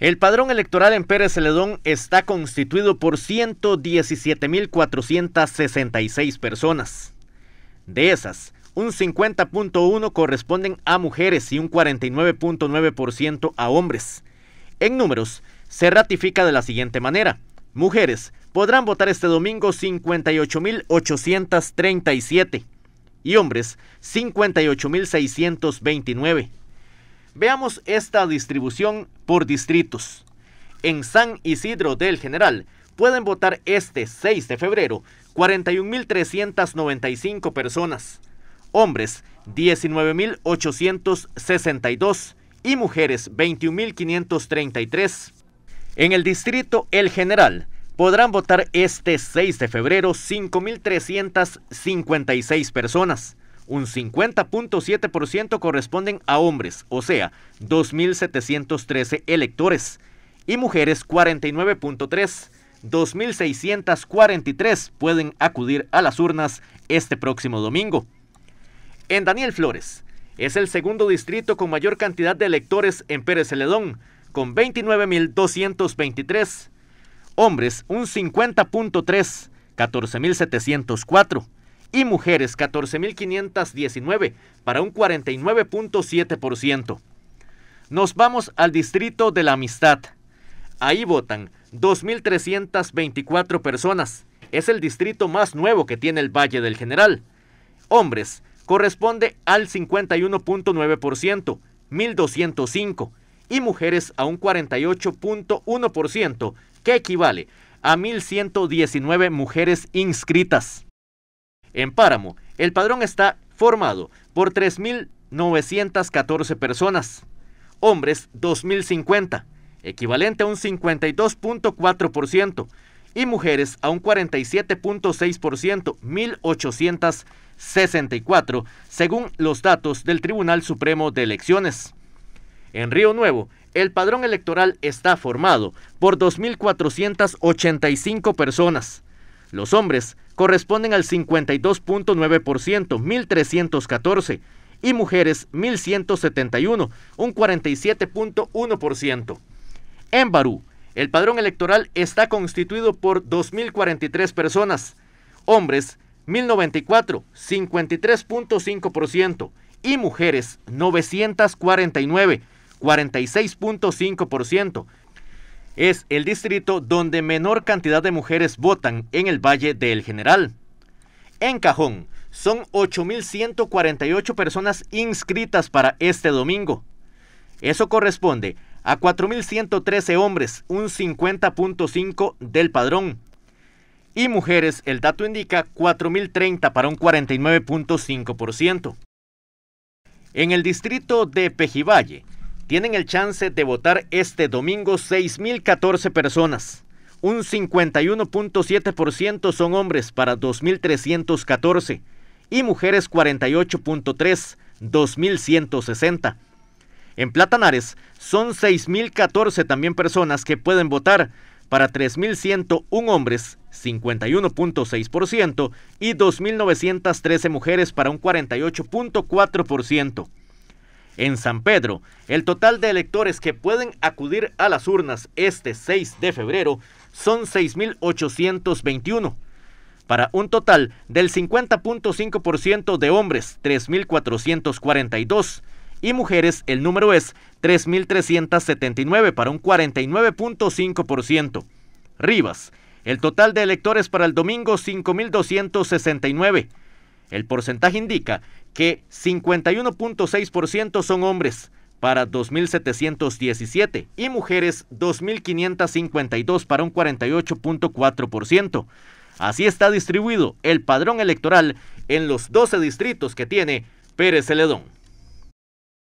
El padrón electoral en Pérez Celedón está constituido por 117.466 personas. De esas, un 50.1 corresponden a mujeres y un 49.9% a hombres. En números, se ratifica de la siguiente manera. Mujeres podrán votar este domingo 58.837 y hombres 58.629. Veamos esta distribución por distritos. En San Isidro del General pueden votar este 6 de febrero 41.395 personas, hombres 19.862 y mujeres 21.533. En el distrito El General podrán votar este 6 de febrero 5.356 personas, un 50.7% corresponden a hombres, o sea, 2.713 electores, y mujeres 49.3. 2.643 pueden acudir a las urnas este próximo domingo. En Daniel Flores, es el segundo distrito con mayor cantidad de electores en Pérez Celedón, con 29.223. Hombres, un 50.3, 14.704 y mujeres 14.519 para un 49.7%. Nos vamos al Distrito de la Amistad. Ahí votan 2.324 personas. Es el distrito más nuevo que tiene el Valle del General. Hombres, corresponde al 51.9%, 1.205, y mujeres a un 48.1%, que equivale a 1.119 mujeres inscritas. En Páramo, el padrón está formado por 3.914 personas, hombres 2.050, equivalente a un 52.4%, y mujeres a un 47.6%, 1.864, según los datos del Tribunal Supremo de Elecciones. En Río Nuevo, el padrón electoral está formado por 2.485 personas, los hombres corresponden al 52.9%, 1.314, y mujeres 1.171, un 47.1%. En Barú, el padrón electoral está constituido por 2.043 personas, hombres 1.094, 53.5%, y mujeres 949, 46.5%, es el distrito donde menor cantidad de mujeres votan en el Valle del General. En Cajón, son 8.148 personas inscritas para este domingo. Eso corresponde a 4.113 hombres, un 50.5 del padrón. Y mujeres, el dato indica 4.030 para un 49.5%. En el distrito de Pejivalle, tienen el chance de votar este domingo 6.014 personas. Un 51.7% son hombres para 2.314 y mujeres 48.3, 2.160. En Platanares son 6.014 también personas que pueden votar para 3.101 hombres, 51.6%, y 2.913 mujeres para un 48.4% en San Pedro. El total de electores que pueden acudir a las urnas este 6 de febrero son 6.821 para un total del 50.5% de hombres, 3.442, y mujeres, el número es 3.379 para un 49.5%. Rivas, el total de electores para el domingo, 5.269. El porcentaje indica que 51.6% son hombres para 2.717 y mujeres 2.552 para un 48.4%. Así está distribuido el padrón electoral en los 12 distritos que tiene Pérez Celedón.